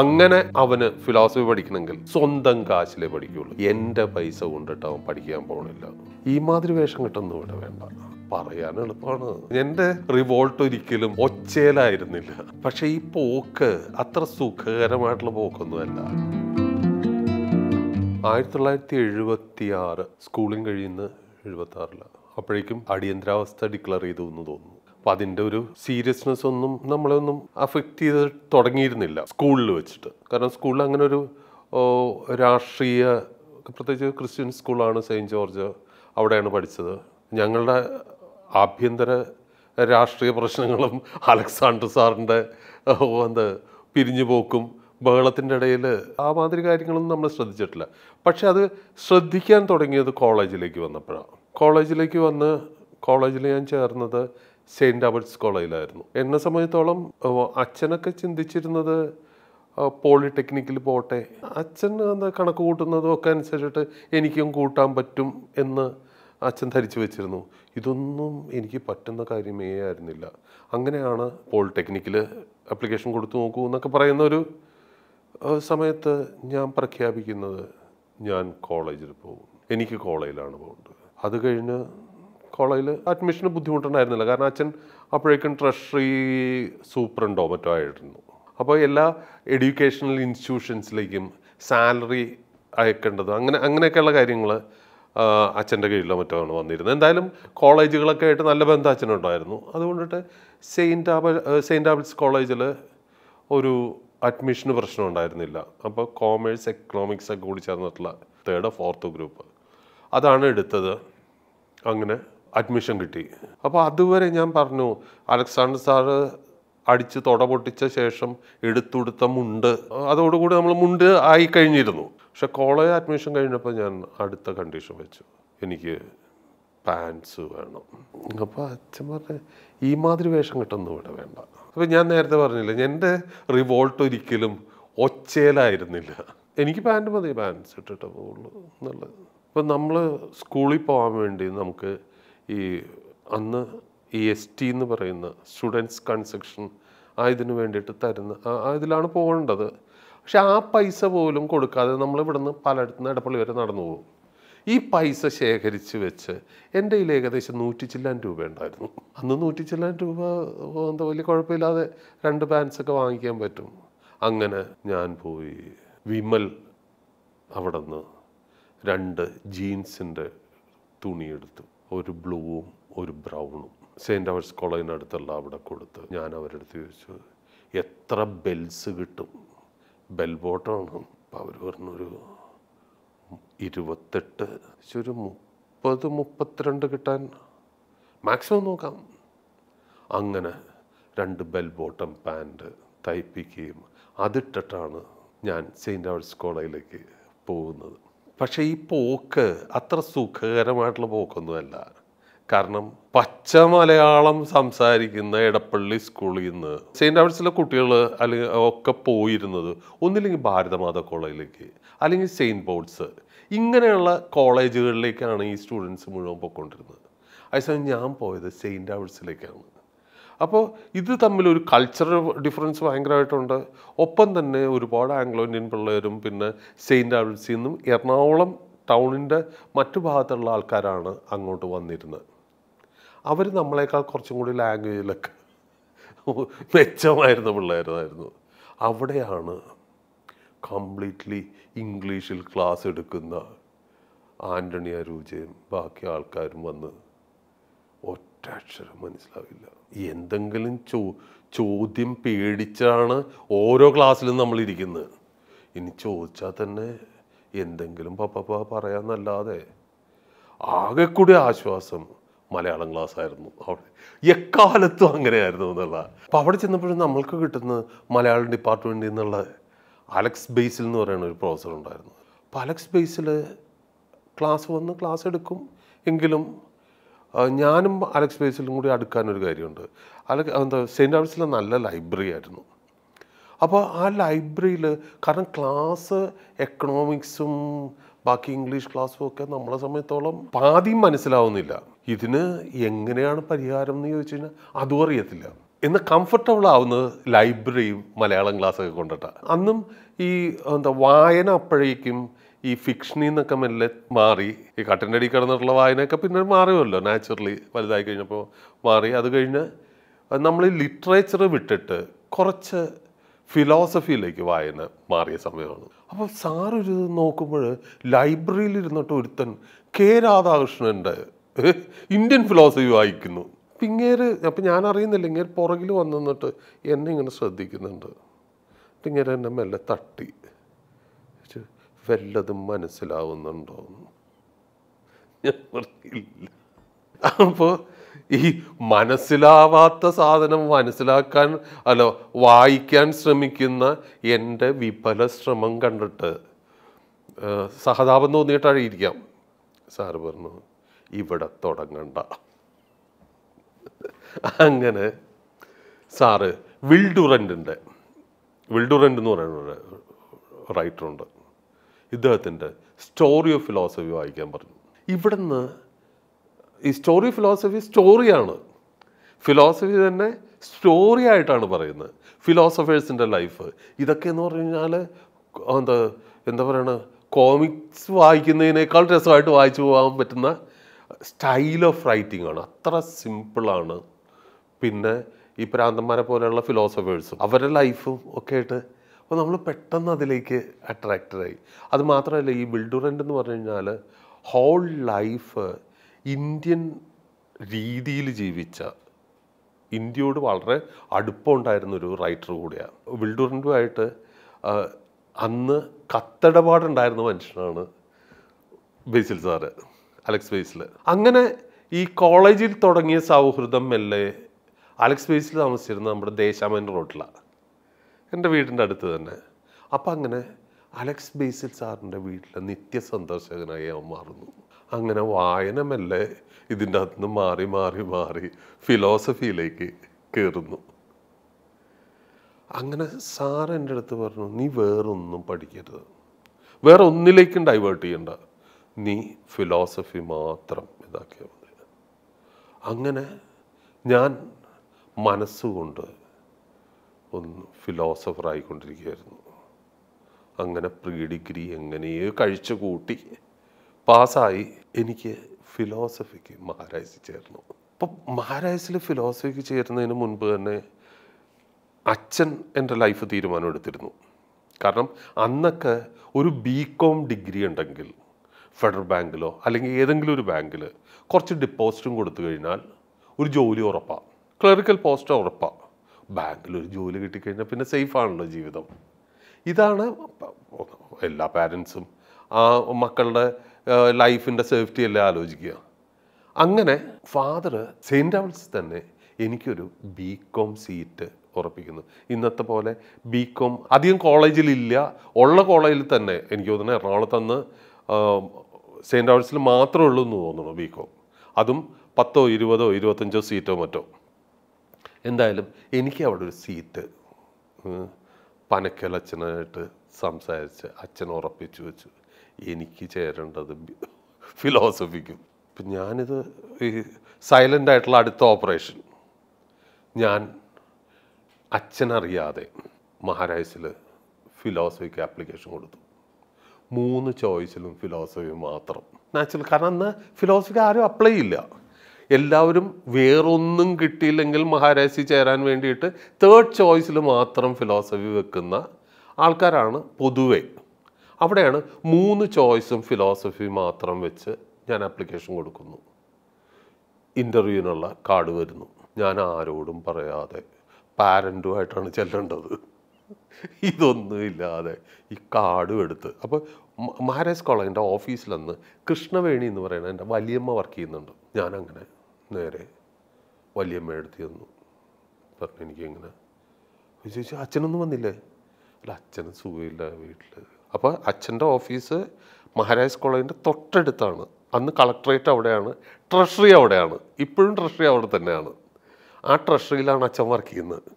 അങ്ങനെ അവന് ഫിലോസഫി പഠിക്കണമെങ്കിൽ സ്വന്തം കാശിലേ പഠിക്കുള്ളൂ എൻ്റെ പൈസ കൊണ്ടിട്ട് അവൻ പഠിക്കാൻ പോകണില്ല ഈ മാതിരി വേഷം കിട്ടുന്നു ഇവിടെ വേണ്ട പറയാൻ എളുപ്പമാണ് എൻ്റെ റിവോൾട്ട് ഒരിക്കലും ഒച്ചയിലായിരുന്നില്ല പക്ഷെ ഈ പോക്ക് അത്ര സുഖകരമായിട്ടുള്ള പോക്കൊന്നുമല്ല ആയിരത്തി തൊള്ളായിരത്തി എഴുപത്തി ആറ് സ്കൂളിൽ കഴിയുന്ന എഴുപത്തി ആറിലാണ് അപ്പോഴേക്കും അടിയന്തരാവസ്ഥ ഡിക്ലെയർ ചെയ്തു എന്ന് തോന്നുന്നു അപ്പൊ അതിന്റെ ഒരു സീരിയസ്നെസ് ഒന്നും നമ്മളൊന്നും അഫക്റ്റ് ചെയ്ത് തുടങ്ങിയിരുന്നില്ല സ്കൂളിൽ വെച്ചിട്ട് കാരണം സ്കൂളിൽ അങ്ങനെ ഒരു രാഷ്ട്രീയ പ്രത്യേകിച്ച് ക്രിസ്ത്യൻ സ്കൂളാണ് സെയിൻറ്റ് ജോർജ് അവിടെയാണ് പഠിച്ചത് ഞങ്ങളുടെ ആഭ്യന്തര രാഷ്ട്രീയ പ്രശ്നങ്ങളും അലക്സാണ്ടർ സാറിൻ്റെ എന്താ പിരിഞ്ഞു പോക്കും ബഹളത്തിൻ്റെ ഇടയിൽ ആ മാതിരി കാര്യങ്ങളൊന്നും നമ്മൾ ശ്രദ്ധിച്ചിട്ടില്ല പക്ഷെ അത് ശ്രദ്ധിക്കാൻ തുടങ്ങിയത് കോളേജിലേക്ക് വന്നപ്പോഴാണ് കോളേജിലേക്ക് വന്ന് കോളേജിൽ ഞാൻ ചേർന്നത് സെയിൻറ് ഡബിൾസ് കോളേജിലായിരുന്നു എന്നെ സംബന്ധിച്ചോളം അച്ഛനൊക്കെ ചിന്തിച്ചിരുന്നത് പോളിടെക്നിക്കിൽ പോട്ടെ അച്ഛൻ എന്താ കണക്ക് കൂട്ടുന്നതും ഒക്കെ അനുസരിച്ചിട്ട് എനിക്കും കൂട്ടാൻ പറ്റും എന്ന് അച്ഛൻ ധരിച്ചു വെച്ചിരുന്നു ഇതൊന്നും എനിക്ക് പറ്റുന്ന കാര്യമേ ആയിരുന്നില്ല അങ്ങനെയാണ് പോളിടെക്നിക്കിൽ അപ്ലിക്കേഷൻ കൊടുത്തു നോക്കൂ എന്നൊക്കെ പറയുന്ന ഒരു സമയത്ത് ഞാൻ പ്രഖ്യാപിക്കുന്നത് ഞാൻ കോളേജിൽ പോകും എനിക്ക് കോളേജിലാണ് പോകേണ്ടത് അത് കഴിഞ്ഞ് കോളേജിൽ അഡ്മിഷന് ബുദ്ധിമുട്ടുണ്ടായിരുന്നില്ല കാരണം അച്ഛൻ അപ്പോഴേക്കും ട്രഷറി സൂപ്രണ്ടോ മറ്റോ ആയിരുന്നു അപ്പോൾ എല്ലാ എഡ്യൂക്കേഷണൽ ഇൻസ്റ്റിറ്റ്യൂഷൻസിലേക്കും സാലറി അയക്കേണ്ടത് അങ്ങനെ അങ്ങനെയൊക്കെയുള്ള കാര്യങ്ങൾ അച്ഛൻ്റെ കീഴിലോ മറ്റോ ആണ് വന്നിരുന്നത് എന്തായാലും കോളേജുകളൊക്കെ ആയിട്ട് നല്ല ബന്ധം അച്ഛനുണ്ടായിരുന്നു അതുകൊണ്ടിട്ട് സെയിൻറ്റ് ആബൽ സെയിൻറ്റ് ആബിൾസ് കോളേജിൽ ഒരു അഡ്മിഷന് പ്രശ്നം ഉണ്ടായിരുന്നില്ല അപ്പോൾ കോമേഴ്സ് എക്കണോമിക്സ് ഒക്കെ കൂടി ചേർന്നിട്ടുള്ള തേർഡ് ഫോർത്ത് ഗ്രൂപ്പ് അതാണ് എടുത്തത് അങ്ങനെ അഡ്മിഷൻ കിട്ടി അപ്പോൾ അതുവരെ ഞാൻ പറഞ്ഞു അലക്സാണ്ടർ സാറ് അടിച്ച് തുട പൊട്ടിച്ച ശേഷം എടുത്തുടുത്ത മുണ്ട് അതോടുകൂടി നമ്മൾ മുണ്ട് ആയി കഴിഞ്ഞിരുന്നു പക്ഷെ കോളേജ് അഡ്മിഷൻ കഴിഞ്ഞപ്പോൾ ഞാൻ അടുത്ത കണ്ടീഷൻ വെച്ചു എനിക്ക് പാൻസ് വേണം അപ്പോൾ അച്ഛൻ പറഞ്ഞ ഈ മാതിരി വേഷം കിട്ടുന്നു ഇവിടെ വേണ്ട അപ്പോൾ ഞാൻ നേരത്തെ പറഞ്ഞില്ല എൻ്റെ റിവോൾട്ട് ഒരിക്കലും ഒച്ചയിലായിരുന്നില്ല എനിക്ക് പാൻറ് മതി പാൻസ് ഇട്ടിട്ട് പോകുള്ളൂ എന്നുള്ളത് ഇപ്പം നമ്മൾ സ്കൂളിൽ പോകാൻ വേണ്ടി നമുക്ക് ഈ അന്ന് ഈ എസ് ടി എന്ന് പറയുന്ന സ്റ്റുഡൻസ് കൺസെക്ഷൻ ആയതിനു വേണ്ടിയിട്ട് തരുന്ന അതിലാണ് പോകേണ്ടത് പക്ഷെ ആ പൈസ പോലും കൊടുക്കാതെ നമ്മൾ ഇവിടുന്ന് പലയിടത്തുനിന്ന് ഇടപ്പള്ളി വരെ നടന്നു പോകും ഈ പൈസ ശേഖരിച്ച് വെച്ച് എൻ്റെ കയ്യിൽ ഏകദേശം നൂറ്റി ചില്ലാൻ രൂപ ഉണ്ടായിരുന്നു അന്ന് നൂറ്റി ചില്ലാൻ രൂപ എന്താ വലിയ കുഴപ്പമില്ലാതെ രണ്ട് ഒക്കെ വാങ്ങിക്കാൻ പറ്റും അങ്ങനെ ഞാൻ പോയി വിമൽ അവിടെ നിന്ന് രണ്ട് ജീൻസിൻ്റെ തുണിയെടുത്തു ഒരു ബ്ലൂവും ഒരു ബ്രൗണും സെയിൻറ്റ് അവേഴ്സ് കോളേജിനടുത്തുള്ള അവിടെ കൊടുത്ത് ഞാൻ അവരെടുത്ത് ചോദിച്ചു എത്ര ബെൽസ് കിട്ടും ബെൽ ബോട്ടമാണ് അപ്പോൾ അവർ പറഞ്ഞൊരു ഇരുപത്തെട്ട് ഒരു മുപ്പത് മുപ്പത്തിരണ്ട് കിട്ടാൻ മാക്സിമം നോക്കാം അങ്ങനെ രണ്ട് ബെൽ ബോട്ടം പാൻറ് തയ്പ്പിക്കുകയും അതിട്ടിട്ടാണ് ഞാൻ സെയിൻറ്റ് അവേഴ്സ് കോളേജിലേക്ക് പോകുന്നത് പക്ഷേ ഈ പോക്ക് അത്ര സുഖകരമായിട്ടുള്ള പോക്കൊന്നുമല്ല കാരണം പച്ച മലയാളം സംസാരിക്കുന്ന എടപ്പള്ളി സ്കൂളിൽ നിന്ന് സെയിൻറ്റ് ആവിഡ്സിലെ കുട്ടികൾ അല്ലെങ്കിൽ ഒക്കെ പോയിരുന്നത് ഒന്നില്ലെങ്കിൽ ഭാരതമാത കോളേജിലേക്ക് അല്ലെങ്കിൽ സെയിൻറ്റ് ബോർഡ്സ് ഇങ്ങനെയുള്ള കോളേജുകളിലേക്കാണ് ഈ സ്റ്റുഡൻസ് മുഴുവൻ പോയിക്കൊണ്ടിരുന്നത് അതേസമയം ഞാൻ പോയത് സെയിൻറ്റ് ആവിഡ്സിലേക്കാണ് അപ്പോൾ ഇത് തമ്മിൽ ഒരു കൾച്ചറൽ ഡിഫറൻസ് ഭയങ്കരമായിട്ടുണ്ട് ഒപ്പം തന്നെ ഒരുപാട് ആംഗ്ലോ ഇന്ത്യൻ പിള്ളേരും പിന്നെ സെയിൻറ്റ് ആൽസിൽ നിന്നും എറണാകുളം ടൗണിൻ്റെ മറ്റു ഭാഗത്തുള്ള ആൾക്കാരാണ് അങ്ങോട്ട് വന്നിരുന്നത് അവർ നമ്മളെക്കാൾ കുറച്ചും കൂടി ലാംഗ്വേജിലൊക്കെ മെച്ചമായിരുന്ന പിള്ളേരായിരുന്നു അവിടെയാണ് കംപ്ലീറ്റ്ലി ഇംഗ്ലീഷിൽ ക്ലാസ് എടുക്കുന്ന ആൻ്റണി അരൂജയും ബാക്കി ആൾക്കാരും വന്ന് ഒറ്റ ഒറ്റക്ഷരം മനസ്സിലാവില്ല എന്തെങ്കിലും ചോ ചോദ്യം പേടിച്ചാണ് ഓരോ ക്ലാസ്സിലും നമ്മൾ ഇനി ചോദിച്ചാൽ തന്നെ എന്തെങ്കിലും പപ്പ പറയാന്നല്ലാതെ ആകെ കൂടി ആശ്വാസം മലയാളം ക്ലാസ് ആയിരുന്നു അവിടെ എക്കാലത്തും അങ്ങനെയായിരുന്നു എന്നുള്ള അപ്പോൾ അവിടെ ചെന്നപ്പോഴും നമ്മൾക്ക് കിട്ടുന്ന മലയാളം ഡിപ്പാർട്ട്മെൻറ്റിൽ നിന്നുള്ള അലക്സ് ബേസിൽ എന്ന് പറയുന്ന ഒരു പ്രൊഫസർ ഉണ്ടായിരുന്നു അപ്പോൾ അലക്സ് ബേസിൽ ക്ലാസ് വന്ന് ക്ലാസ് എടുക്കും എങ്കിലും ഞാനും അലക്സ് ബേസിലും കൂടി അടുക്കാനൊരു കാര്യമുണ്ട് അലക് എന്താ സെൻറ്റ് ആൾസിലെ നല്ല ലൈബ്രറി ആയിരുന്നു അപ്പോൾ ആ ലൈബ്രറിയിൽ കാരണം ക്ലാസ് എക്കണോമിക്സും ബാക്കി ഇംഗ്ലീഷ് ക്ലാസ്സും ഒക്കെ നമ്മളെ സമയത്തോളം പാതിയും മനസ്സിലാവുന്നില്ല ഇതിന് എങ്ങനെയാണ് പരിഹാരം എന്ന് ചോദിച്ചു കഴിഞ്ഞാൽ അതും അറിയത്തില്ല എന്ന് കംഫർട്ടബിൾ ആവുന്നത് ലൈബ്രറിയും മലയാളം ക്ലാസ്സൊക്കെ കൊണ്ടിട്ടാണ് അന്നും ഈ എന്താ വായന അപ്പോഴേക്കും ഈ ഫിക്ഷനിൽ നിന്നൊക്കെ മെല്ലെ മാറി ഈ കട്ടിൻ്റെ അടി കിടന്നിട്ടുള്ള വായനയൊക്കെ പിന്നെ മാറിയല്ലോ നാച്ചുറലി വലുതായി കഴിഞ്ഞപ്പോൾ മാറി അത് കഴിഞ്ഞ് നമ്മൾ ലിറ്ററേച്ചർ വിട്ടിട്ട് കുറച്ച് ഫിലോസഫിയിലേക്ക് വായന മാറിയ സമയമാണ് അപ്പോൾ സാറൊരു നോക്കുമ്പോൾ ലൈബ്രറിയിൽ ഇരുന്നിട്ട് ഒരുത്തൻ കെ രാധാകൃഷ്ണൻ്റെ ഇന്ത്യൻ ഫിലോസഫി വായിക്കുന്നു പിങ്ങേര് അപ്പോൾ അപ്പം ഞാൻ അറിയുന്നില്ല ഇങ്ങേര് പുറകിൽ വന്നിട്ട് എന്നെ ഇങ്ങനെ ശ്രദ്ധിക്കുന്നുണ്ട് അപ്പം ഇങ്ങനെ എന്നെ മെല്ലെ തട്ടി വല്ലതും മനസ്സിലാവുന്നുണ്ടോ ഞാൻ അപ്പോൾ ഈ മനസ്സിലാവാത്ത സാധനം മനസ്സിലാക്കാൻ അല്ല വായിക്കാൻ ശ്രമിക്കുന്ന എൻ്റെ വിഫല ശ്രമം കണ്ടിട്ട് സഹതാപം തോന്നിയിട്ടഴിയിരിക്കാം ഇരിക്കാം സാറ് പറഞ്ഞു ഇവിടെ തുടങ്ങണ്ട അങ്ങനെ സാറ് വിൽഡുറൻ്റുണ്ട് വിൽഡുറൻ്റ് എന്ന് പറയുന്ന റൈറ്ററുണ്ട് ഇദ്ദേഹത്തിൻ്റെ സ്റ്റോറി ഓഫ് ഫിലോസഫി വായിക്കാൻ പറഞ്ഞു ഇവിടുന്ന് ഈ സ്റ്റോറി ഫിലോസഫി സ്റ്റോറിയാണ് ഫിലോസഫി തന്നെ സ്റ്റോറി ആയിട്ടാണ് പറയുന്നത് ഫിലോസഫേഴ്സിൻ്റെ ലൈഫ് ഇതൊക്കെ എന്ന് പറഞ്ഞു കഴിഞ്ഞാൽ എന്താ എന്താ പറയണ കോമിക്സ് വായിക്കുന്നതിനേക്കാൾ രസമായിട്ട് വായിച്ചു പോകാൻ പറ്റുന്ന സ്റ്റൈൽ ഓഫ് റൈറ്റിംഗ് ആണ് അത്ര സിമ്പിളാണ് പിന്നെ ഈ പ്രാന്തന്മാരെ പോലെയുള്ള ഫിലോസഫേഴ്സും അവരുടെ ലൈഫും ഒക്കെ ആയിട്ട് അപ്പോൾ നമ്മൾ പെട്ടെന്ന് അതിലേക്ക് അട്രാക്റ്റഡായി അത് മാത്രമല്ല ഈ ബിൽഡുറൻ്റ് എന്ന് പറഞ്ഞു കഴിഞ്ഞാൽ ഹോൾ ലൈഫ് ഇന്ത്യൻ രീതിയിൽ ജീവിച്ച ഇന്ത്യയോട് വളരെ അടുപ്പമുണ്ടായിരുന്ന ഒരു റൈറ്റർ കൂടിയാണ് വിൽഡുറൻ്റുമായിട്ട് അന്ന് കത്തിടപാടുണ്ടായിരുന്ന മനുഷ്യനാണ് ബേസിൽ സാറ് അലക്സ് ബേസിൽ അങ്ങനെ ഈ കോളേജിൽ തുടങ്ങിയ സൗഹൃദം മെല്ലെ അലക്സ് ബേസിൽ താമസിച്ചിരുന്ന നമ്മുടെ ദേശാമൻ റോട്ടിലാണ് എൻ്റെ വീടിൻ്റെ അടുത്ത് തന്നെ അപ്പം അങ്ങനെ അലക്സ് ബേസിൽ സാറിൻ്റെ വീട്ടിലെ നിത്യസന്ദർശകനായി അവൻ മാറുന്നു അങ്ങനെ വായനമല്ലേ ഇതിൻ്റെ അകത്ത് നിന്ന് മാറി മാറി മാറി ഫിലോസഫിയിലേക്ക് കയറുന്നു അങ്ങനെ സാർ എൻ്റെ അടുത്ത് പറഞ്ഞു നീ വേറൊന്നും പഠിക്കരുത് വേറെ ഒന്നിലേക്കും ഡൈവേർട്ട് ചെയ്യണ്ട നീ ഫിലോസഫി മാത്രം ഇതാക്കിയാൽ മതി അങ്ങനെ ഞാൻ മനസ്സുകൊണ്ട് ഒന്ന് ഫിലോസഫർ ആയിക്കൊണ്ടിരിക്കുകയായിരുന്നു അങ്ങനെ പ്രീ ഡിഗ്രി എങ്ങനെയോ കഴിച്ചു കൂട്ടി പാസ്സായി എനിക്ക് ഫിലോസഫിക്ക് മഹാരാജ് ചേർന്നു അപ്പം മഹാരാജസിൽ ഫിലോസഫിക്ക് ചേരുന്നതിന് മുൻപ് തന്നെ അച്ഛൻ എൻ്റെ ലൈഫ് തീരുമാനം എടുത്തിരുന്നു കാരണം അന്നൊക്കെ ഒരു ബി കോം ഡിഗ്രി ഉണ്ടെങ്കിൽ ഫെഡറൽ ബാങ്കിലോ അല്ലെങ്കിൽ ഏതെങ്കിലും ഒരു ബാങ്കിൽ കുറച്ച് ഡിപ്പോസിറ്റും കൊടുത്തു കഴിഞ്ഞാൽ ഒരു ജോലി ഉറപ്പാണ് ക്ലറിക്കൽ പോസ്റ്റ് ഉറപ്പാണ് ബാങ്കിൽ ഒരു ജോലി കിട്ടിക്കഴിഞ്ഞാൽ പിന്നെ സേഫ് ആണല്ലോ ജീവിതം ഇതാണ് എല്ലാ പാരൻസും ആ മക്കളുടെ ലൈഫിൻ്റെ സേഫ്റ്റി എല്ലാം ആലോചിക്കുക അങ്ങനെ ഫാദർ സെയിൻറ്റ് അവൾസ് തന്നെ എനിക്കൊരു ബി കോം സീറ്റ് ഉറപ്പിക്കുന്നു ഇന്നത്തെ പോലെ ബി കോം അധികം കോളേജിലില്ല ഉള്ള കോളേജിൽ തന്നെ എനിക്ക് തോന്നുന്നു എറണാകുളത്തന്ന് സെയിൻറ്റ് അവൾസിൽ മാത്രമേ ഉള്ളൂ എന്ന് തോന്നുന്നു ബി കോം അതും പത്തോ ഇരുപതോ ഇരുപത്തഞ്ചോ സീറ്റോ മറ്റോ എന്തായാലും എനിക്ക് അവിടെ ഒരു സീറ്റ് പനക്കലച്ഛനായിട്ട് സംസാരിച്ച് അച്ഛൻ ഉറപ്പിച്ചു വെച്ചു എനിക്ക് ചേരേണ്ടത് ഫിലോസഫിക്കും ഇപ്പം ഞാനിത് ഈ സൈലൻ്റ് ആയിട്ടുള്ള അടുത്ത ഓപ്പറേഷൻ ഞാൻ അച്ഛനറിയാതെ മഹാരാജ്സിൽ ഫിലോസഫിക്ക് ആപ്ലിക്കേഷൻ കൊടുത്തു മൂന്ന് ചോയ്സിലും ഫിലോസഫി മാത്രം നാച്ചുറൽ കാരണം അന്ന് ഫിലോസഫിക്ക് ആരും അപ്ലൈ ഇല്ല എല്ലാവരും വേറൊന്നും കിട്ടിയില്ലെങ്കിൽ മഹാരാശി ചേരാൻ വേണ്ടിയിട്ട് തേർഡ് ചോയ്സിൽ മാത്രം ഫിലോസഫി വെക്കുന്ന ആൾക്കാരാണ് പൊതുവെ അവിടെയാണ് മൂന്ന് ചോയ്സും ഫിലോസഫി മാത്രം വെച്ച് ഞാൻ ആപ്ലിക്കേഷൻ കൊടുക്കുന്നു ഇൻ്റർവ്യൂവിനുള്ള കാർഡ് വരുന്നു ഞാൻ ആരോടും പറയാതെ പാരൻറ്റുമായിട്ടാണ് ചെല്ലേണ്ടത് ഇതൊന്നും ഇല്ലാതെ ഈ കാർഡും എടുത്ത് അപ്പോൾ മഹാരാജ് കോളേജിൻ്റെ ഓഫീസിലന്ന് കൃഷ്ണവേണി എന്ന് പറയുന്ന എൻ്റെ വലിയമ്മ വർക്ക് ചെയ്യുന്നുണ്ട് ഞാനങ്ങനെ നേരെ വലിയമ്മ എടുത്തു തന്നു പറഞ്ഞു എനിക്കിങ്ങനെ ചോദിച്ചാൽ അച്ഛനൊന്നും വന്നില്ലേ അല്ല അച്ഛന് സുഖമില്ല വീട്ടിൽ അപ്പോൾ അച്ഛൻ്റെ ഓഫീസ് മഹാരാജ് കോളേജിൻ്റെ തൊട്ടടുത്താണ് അന്ന് കളക്ടറേറ്റ് അവിടെയാണ് ട്രഷറി അവിടെയാണ് ഇപ്പോഴും ട്രഷറി അവിടെ തന്നെയാണ് ആ ട്രഷറിയിലാണ് അച്ഛൻ വർക്ക് ചെയ്യുന്നത്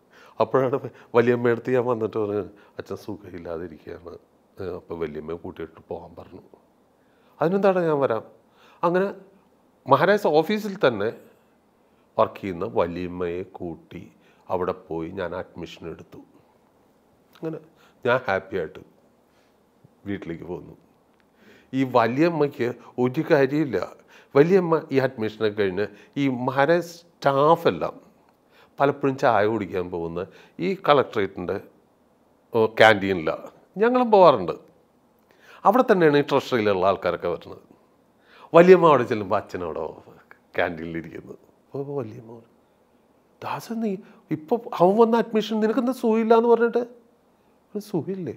അപ്പോഴാണ് വലിയമ്മ എടുത്ത് ഞാൻ വന്നിട്ട് പറഞ്ഞു അച്ഛൻ സുഖമില്ലാതിരിക്കുകയാണ് അപ്പോൾ വലിയമ്മയെ കൂട്ടിയിട്ട് പോകാൻ പറഞ്ഞു അതിനെന്താണ് ഞാൻ വരാം അങ്ങനെ മഹാരാജ് ഓഫീസിൽ തന്നെ വർക്ക് ചെയ്യുന്ന വലിയമ്മയെ കൂട്ടി അവിടെ പോയി ഞാൻ അഡ്മിഷൻ എടുത്തു അങ്ങനെ ഞാൻ ഹാപ്പിയായിട്ട് വീട്ടിലേക്ക് പോന്നു ഈ വലിയമ്മയ്ക്ക് ഒരു കാര്യമില്ല വലിയമ്മ ഈ അഡ്മിഷനൊക്കെ കഴിഞ്ഞ് ഈ മര സ്റ്റാഫെല്ലാം പലപ്പോഴും ചായ കുടിക്കാൻ പോകുന്ന ഈ കളക്ട്രേറ്റിൻ്റെ ക്യാൻറ്റീനിലാണ് ഞങ്ങളും പോകാറുണ്ട് അവിടെ തന്നെയാണ് ഈ ട്രഷറിയിലുള്ള ആൾക്കാരൊക്കെ വരുന്നത് വലിയമ്മ അവിടെ ചെല്ലുമ്പോൾ അച്ഛനവിടെ ക്യാൻറ്റീനിലിരിക്കുന്നത് വലിയ മോൻ ദാസൻ നീ ഇപ്പോൾ അവൻ വന്ന അഡ്മിഷൻ നിനക്കെന്താ സുഖമില്ല എന്ന് പറഞ്ഞിട്ട് സുഖമില്ലേ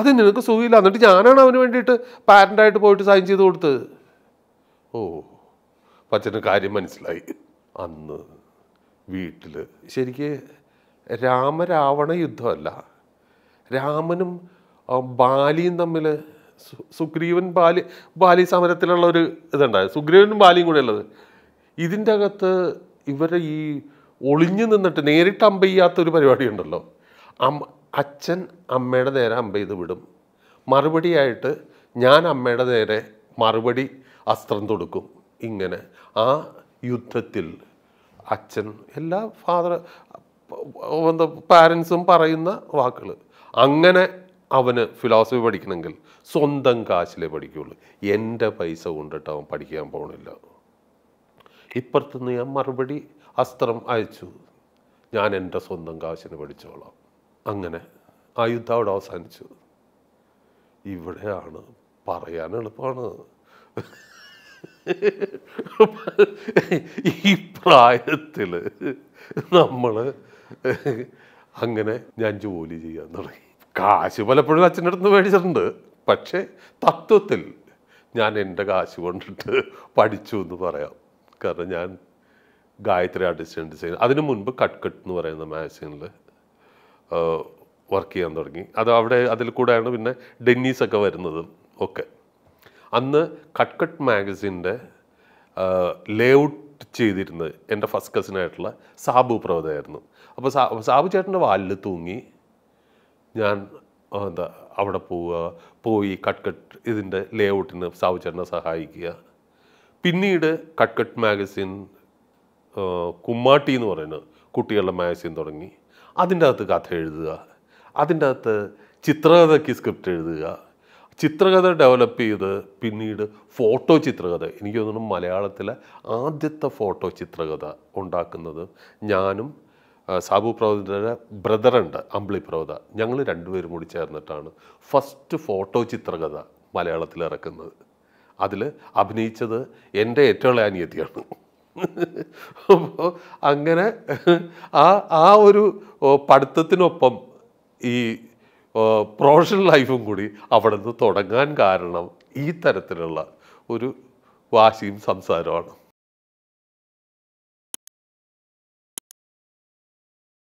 അത് നിനക്ക് സുഖമില്ല എന്നിട്ട് ഞാനാണ് അവന് വേണ്ടിയിട്ട് പാരൻ്റായിട്ട് പോയിട്ട് സൈൻ ചെയ്ത് കൊടുത്തത് ഓ പച്ചന് കാര്യം മനസ്സിലായി അന്ന് വീട്ടിൽ ശരിക്ക് രാമരാവണ യുദ്ധമല്ല രാമനും ബാലിയും തമ്മിൽ സുഗ്രീവൻ ബാലി ബാലി സമരത്തിലുള്ള ഒരു ഇതുണ്ടായത് സുഗ്രീവനും ബാലിയും കൂടെ ഉള്ളത് ഇതിൻ്റെ അകത്ത് ഇവരെ ഈ ഒളിഞ്ഞു നിന്നിട്ട് നേരിട്ട് അമ്പ ചെയ്യാത്തൊരു പരിപാടിയുണ്ടല്ലോ അമ്മ അച്ഛൻ അമ്മയുടെ നേരെ അമ്പ ചെയ്ത് വിടും മറുപടിയായിട്ട് ഞാൻ അമ്മയുടെ നേരെ മറുപടി അസ്ത്രം തൊടുക്കും ഇങ്ങനെ ആ യുദ്ധത്തിൽ അച്ഛൻ എല്ലാ ഫാദർ എന്താ പാരൻസും പറയുന്ന വാക്കുകൾ അങ്ങനെ അവന് ഫിലോസഫി പഠിക്കണമെങ്കിൽ സ്വന്തം കാശിലേ പഠിക്കുകയുള്ളൂ എൻ്റെ പൈസ കൊണ്ടിട്ട് അവൻ പഠിക്കാൻ പോകണില്ല ഇപ്പുറത്തുനിന്ന് ഞാൻ മറുപടി അസ്ത്രം അയച്ചു ഞാൻ എൻ്റെ സ്വന്തം കാശിന് പഠിച്ചോളാം അങ്ങനെ ആ യുദ്ധം അവിടെ അവസാനിച്ചു ഇവിടെയാണ് പറയാൻ എളുപ്പമാണ് ഈ പ്രായത്തിൽ നമ്മൾ അങ്ങനെ ഞാൻ ജോലി ചെയ്യാൻ തുടങ്ങി കാശ് പലപ്പോഴും അച്ഛൻ്റെ അടുത്ത് മേടിച്ചിട്ടുണ്ട് പക്ഷേ തത്വത്തിൽ ഞാൻ എൻ്റെ കാശ് കൊണ്ടിട്ട് പഠിച്ചു എന്ന് പറയാം കാരണം ഞാൻ ഗായത്രി ആർട്ടിസ്റ്റ് ആൻഡ് ഡിസൈൻ അതിനു മുൻപ് കട്ട് കട്ട് എന്ന് പറയുന്ന മാഗസീനിൽ വർക്ക് ചെയ്യാൻ തുടങ്ങി അത് അവിടെ അതിൽ കൂടെയാണ് പിന്നെ ഡെന്നീസൊക്കെ വരുന്നതും ഒക്കെ അന്ന് കട്ട് കട്ട് മാഗസിൻ്റെ ലേഔട്ട് ചെയ്തിരുന്നത് എൻ്റെ ഫസ്റ്റ് കസിനായിട്ടുള്ള സാബു പ്രവതയായിരുന്നു അപ്പോൾ സാ സാബു ചേട്ടൻ്റെ വാലിൽ തൂങ്ങി ഞാൻ എന്താ അവിടെ പോവുക പോയി കട്ട് കട്ട് ഇതിൻ്റെ ലേഔട്ടിന് സാബു ചേട്ടനെ സഹായിക്കുക പിന്നീട് കട്ട്കട്ട് മാഗസിൻ കുമ്മാട്ടി എന്ന് പറയുന്ന കുട്ടികളുടെ മാഗസിൻ തുടങ്ങി അതിൻ്റെ അകത്ത് കഥ എഴുതുക അതിൻ്റെ അകത്ത് ചിത്രകഥയ്ക്ക് സ്ക്രിപ്റ്റ് എഴുതുക ചിത്രകഥ ഡെവലപ്പ് ചെയ്ത് പിന്നീട് ഫോട്ടോ ചിത്രകഥ എനിക്ക് തോന്നുന്നു മലയാളത്തിലെ ആദ്യത്തെ ഫോട്ടോ ചിത്രകഥ ഉണ്ടാക്കുന്നത് ഞാനും സാബു പ്രവതയുടെ ബ്രദറുണ്ട് അമ്പിളി പ്രവത ഞങ്ങൾ രണ്ടുപേരും കൂടി ചേർന്നിട്ടാണ് ഫസ്റ്റ് ഫോട്ടോ ചിത്രകഥ മലയാളത്തിൽ ഇറക്കുന്നത് അതിൽ അഭിനയിച്ചത് എൻ്റെ ഏറ്റവും അനിയത്തിയാണ് അപ്പോൾ അങ്ങനെ ആ ആ ഒരു പഠിത്തത്തിനൊപ്പം ഈ പ്രൊഫഷണൽ ലൈഫും കൂടി അവിടെ നിന്ന് തുടങ്ങാൻ കാരണം ഈ തരത്തിലുള്ള ഒരു വാശിയും സംസാരമാണ്